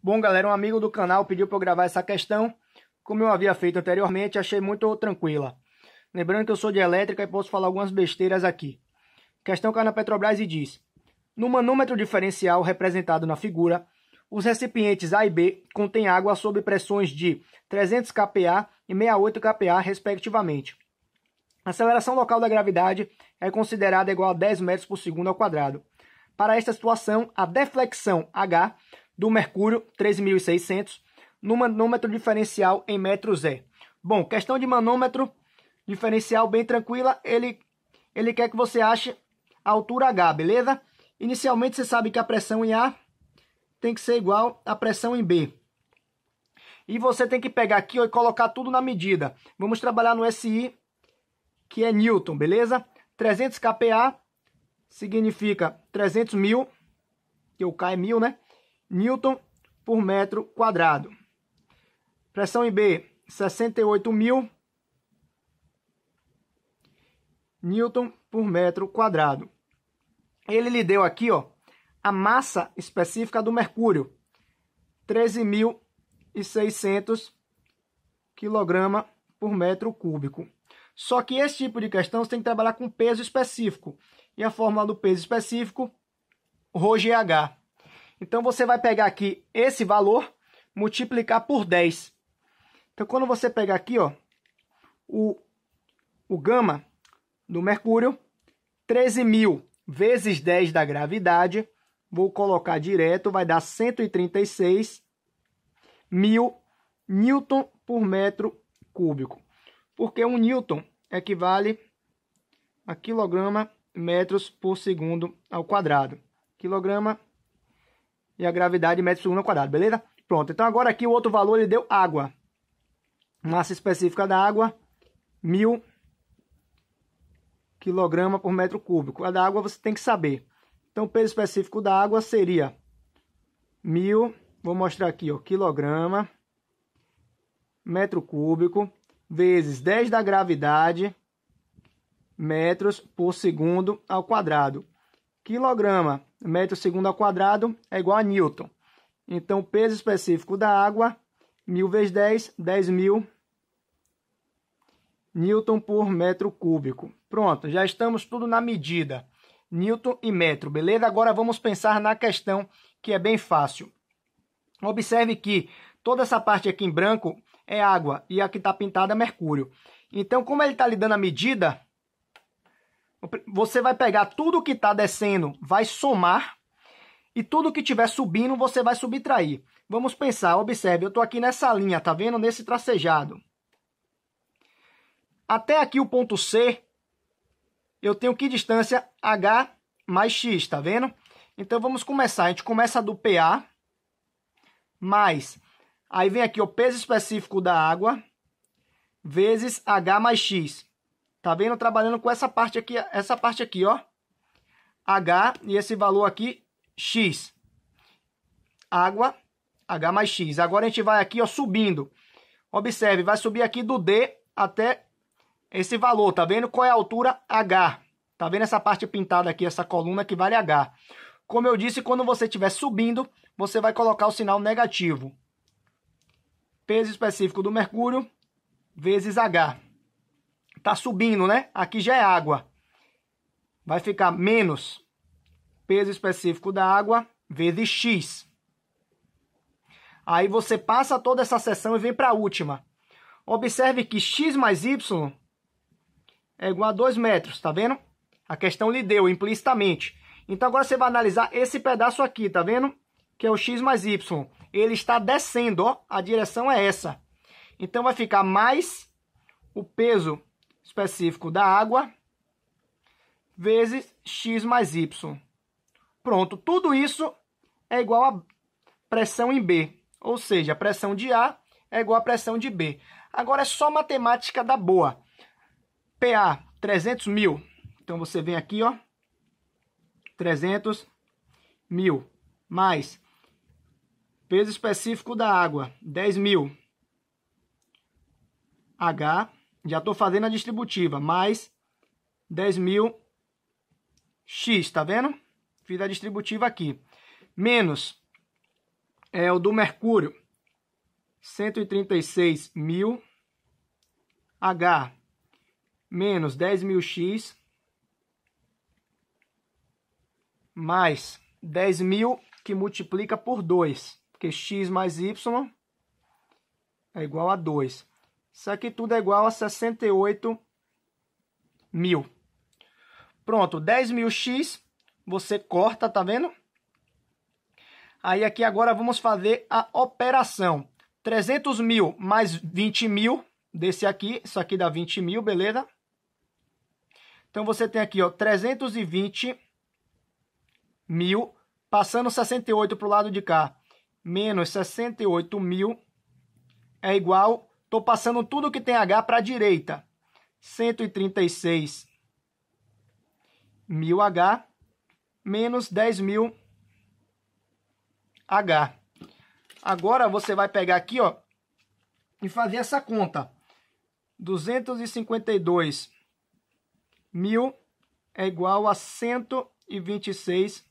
Bom, galera, um amigo do canal pediu para eu gravar essa questão. Como eu havia feito anteriormente, achei muito tranquila. Lembrando que eu sou de elétrica e posso falar algumas besteiras aqui. Questão cai na Petrobras e diz: No manômetro diferencial representado na figura, os recipientes A e B contêm água sob pressões de 300 kPa e 68 kPa, respectivamente. A aceleração local da gravidade é considerada igual a 10 m por segundo ao quadrado. Para esta situação, a deflexão H do mercúrio, 13.600, no manômetro diferencial em metros E. Bom, questão de manômetro diferencial bem tranquila, ele, ele quer que você ache a altura H, beleza? Inicialmente você sabe que a pressão em A tem que ser igual à pressão em B. E você tem que pegar aqui ó, e colocar tudo na medida. Vamos trabalhar no SI, que é Newton, beleza? 300 kPa significa 300 mil, que é o K é mil, né? newton por metro quadrado. Pressão em B, 68 mil newton por metro quadrado. Ele lhe deu aqui, ó, a massa específica do mercúrio, 13.600 kg por metro cúbico. Só que esse tipo de questão você tem que trabalhar com peso específico. E a fórmula do peso específico, ρGH. Então você vai pegar aqui esse valor, multiplicar por 10. Então quando você pegar aqui, ó, o, o gama do mercúrio, 13.000 mil vezes 10 da gravidade, vou colocar direto, vai dar 136 mil newton por metro cúbico. Porque um newton equivale a quilograma metros por segundo ao quadrado. Quilograma e a gravidade metro segundo ao quadrado, beleza? Pronto, então agora aqui o outro valor ele deu água. Massa específica da água, mil quilograma por metro cúbico. A da água você tem que saber. Então o peso específico da água seria mil, vou mostrar aqui, ó, quilograma, metro cúbico, vezes 10 da gravidade, metros por segundo ao quadrado quilograma metro segundo ao quadrado é igual a newton. Então, o peso específico da água, mil vezes 10, 10.000 mil newton por metro cúbico. Pronto, já estamos tudo na medida. Newton e metro, beleza? Agora vamos pensar na questão que é bem fácil. Observe que toda essa parte aqui em branco é água e a que está pintada é mercúrio. Então, como ele está lhe dando a medida, você vai pegar tudo que está descendo, vai somar, e tudo que estiver subindo, você vai subtrair. Vamos pensar, observe, eu estou aqui nessa linha, tá vendo? Nesse tracejado. Até aqui o ponto C, eu tenho que distância H mais X, tá vendo? Então, vamos começar. A gente começa do PA, mais... Aí vem aqui o peso específico da água, vezes H mais X. Tá vendo? Trabalhando com essa parte aqui, essa parte aqui, ó. H e esse valor aqui, X. Água, H mais X. Agora a gente vai aqui, ó, subindo. Observe, vai subir aqui do D até esse valor, tá vendo? Qual é a altura? H. Tá vendo essa parte pintada aqui, essa coluna que vale H. Como eu disse, quando você estiver subindo, você vai colocar o sinal negativo. Peso específico do mercúrio vezes H. Tá subindo, né? Aqui já é água. Vai ficar menos peso específico da água vezes X. Aí você passa toda essa seção e vem para a última. Observe que X mais Y é igual a 2 metros, tá vendo? A questão lhe deu implicitamente. Então agora você vai analisar esse pedaço aqui, tá vendo? Que é o X mais Y. Ele está descendo, ó. A direção é essa. Então vai ficar mais o peso específico da água vezes x mais y. Pronto, tudo isso é igual a pressão em B, ou seja, a pressão de A é igual à pressão de B. Agora é só matemática da boa. PA, 300 mil. Então você vem aqui, ó, 300 mil, mais peso específico da água, 10 mil. H já estou fazendo a distributiva, mais 10.000x, tá vendo? Fiz a distributiva aqui. Menos é o do mercúrio, 136.000 H menos 10.000x mais 10.000 que multiplica por 2, porque x mais y é igual a 2. Isso aqui tudo é igual a 68 mil. Pronto, 10 mil X, você corta, tá vendo? Aí aqui agora vamos fazer a operação. 300 mil mais 20 mil desse aqui, isso aqui dá 20 mil, beleza? Então você tem aqui, ó, 320 mil, passando 68 para o lado de cá, menos 68 mil é igual Estou passando tudo que tem H para a direita. 136 mil H menos 10 mil H. Agora você vai pegar aqui ó, e fazer essa conta. 252 mil é igual a 126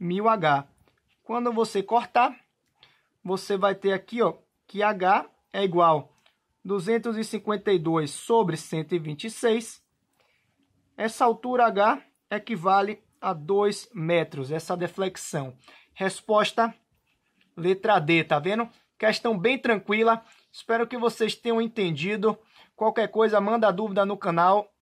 mil H. Quando você cortar, você vai ter aqui ó, que H é igual a 252 sobre 126. Essa altura H equivale a 2 metros, essa deflexão. Resposta letra D, tá vendo? Questão bem tranquila. Espero que vocês tenham entendido. Qualquer coisa, manda dúvida no canal